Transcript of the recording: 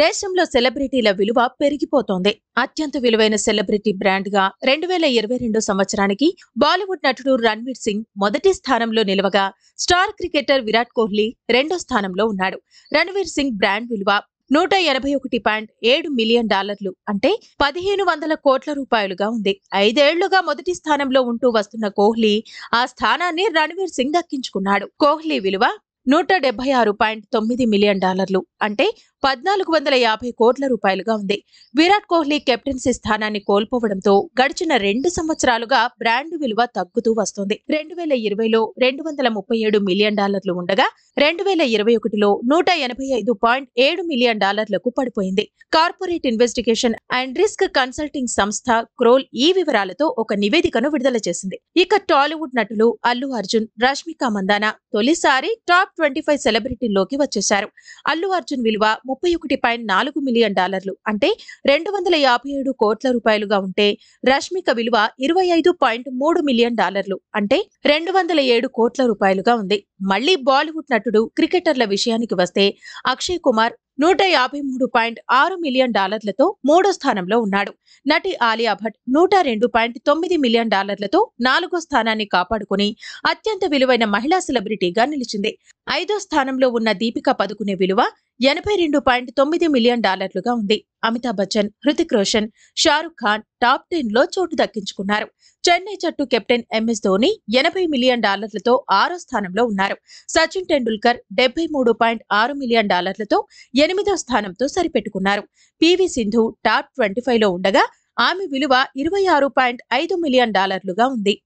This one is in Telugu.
దేశంలో సెలబ్రిటీల విలువ పెరిగిపోతోంది అత్యంత విలువైన సెలబ్రిటీ బ్రాండ్ గా రెండు వేల ఇరవై రెండు సంవత్సరానికి బాలీవుడ్ నటుడు రణ్వీర్ సింగ్ మొదటి స్థానంలో నిలవగా స్టార్ క్రికెటర్ విరాట్ కోహ్లీ రెండో స్థానంలో ఉన్నాడు రణ్వీర్ సింగ్ బ్రాండ్ విలువ నూట ఎనభై ఒకటి పాయింట్ ఏడు మిలియన్ డాలర్లు అంటే పదిహేను వందల కోట్ల రూపాయలుగా ఉంది ఐదేళ్లుగా మొదటి స్థానంలో ఉంటూ వస్తున్న కోహ్లీ ఆ స్థానాన్ని రణవీర్ సింగ్ దక్కించుకున్నాడు కోహ్లీ విలువ నూట డెబ్బై ఆరు పాయింట్ తొమ్మిది మిలియన్ డాలర్లు అంటే పద్నాలుగు వందల యాభై కోట్ల రూపాయలుగా ఉంది విరాట్ కోహ్లీ కెప్టెన్సీ స్థానాన్ని కోల్పోవడంతో గడిచిన రెండు సంవత్సరాలుగా బ్రాండ్ విలువ తగ్గుతూ వస్తోంది రెండు వేల ఇరవైలో రెండు వందల ముప్పై ఏడు మిలియన్ డాలర్లు ఉండగా రెండు వేల ఇరవై ఒకటిలో నూట ఎనభై ఐదు పాయింట్ ఏడు మిలియన్ డాలర్లకు పడిపోయింది corporate investigation and risk consulting సంస్థ క్రోల్ ఈ వివరాలతో ఒక నివేదికను విడుదల చేసింది ఇక టాలీవుడ్ నటులు అల్లు అర్జున్ రష్మిక మందానా తొలిసారి టాప్ ట్వంటీ ఫైవ్ సెలబ్రిటీల్లోకి వచ్చేశారు అల్లు అర్జున్ విలువ ముప్పై ఒకటి పాయింట్ నాలుగు మిలియన్ డాలర్లు అంటే రెండు వందల యాభై ఏడు కోట్ల రూపాయలుగా ఉంటే రష్మిక విలువ ఇరవై ఐదు పాయింట్ మూడు మిలియన్ డాలర్లు అంటే రెండు వందల ఏడు కోట్ల రూపాయలుగా ఉంది మళ్లీ బాలీవుడ్ నటుడు క్రికెటర్ల విషయానికి వస్తే అక్షయ్ కుమార్ నూట యాభై మూడు పాయింట్ ఆరు మిలియన్ డాలర్లతో మూడో స్థానంలో ఉన్నాడు నటి ఆలియా భట్ నూట రెండు పాయింట్ తొమ్మిది మిలియన్ డాలర్లతో నాలుగో స్థానాన్ని కాపాడుకుని అత్యంత విలువైన మహిళా సెలబ్రిటీగా నిలిచింది ఐదో స్థానంలో ఉన్న దీపికా పదుకునే విలువ ఎనభై రెండు పాయింట్ తొమ్మిది మిలియన్ డాలర్లుగా ఉంది అమితాబ్ బచ్చన్ హృతిక్ రోషన్ షారుఖ్ ఖాన్ టాప్ టెన్ లో చోటు దక్కించుకున్నారు చెన్నై జట్టు కెప్టెన్ ఎంఎస్ ధోని ఎనభై మిలియన్ డాలర్లతో ఆరో స్థానంలో ఉన్నారు సచిన్ టెండూల్కర్ డెబ్బై మూడు పాయింట్ ఆరు మిలియన్ డాలర్లతో ఎనిమిదో స్థానంతో సరిపెట్టుకున్నారు PV Sindhu top twenty five లో ఉండగా ఆమె విలువ ఇరవై ఆరు పాయింట్ ఐదు మిలియన్ డాలర్లుగా ఉంది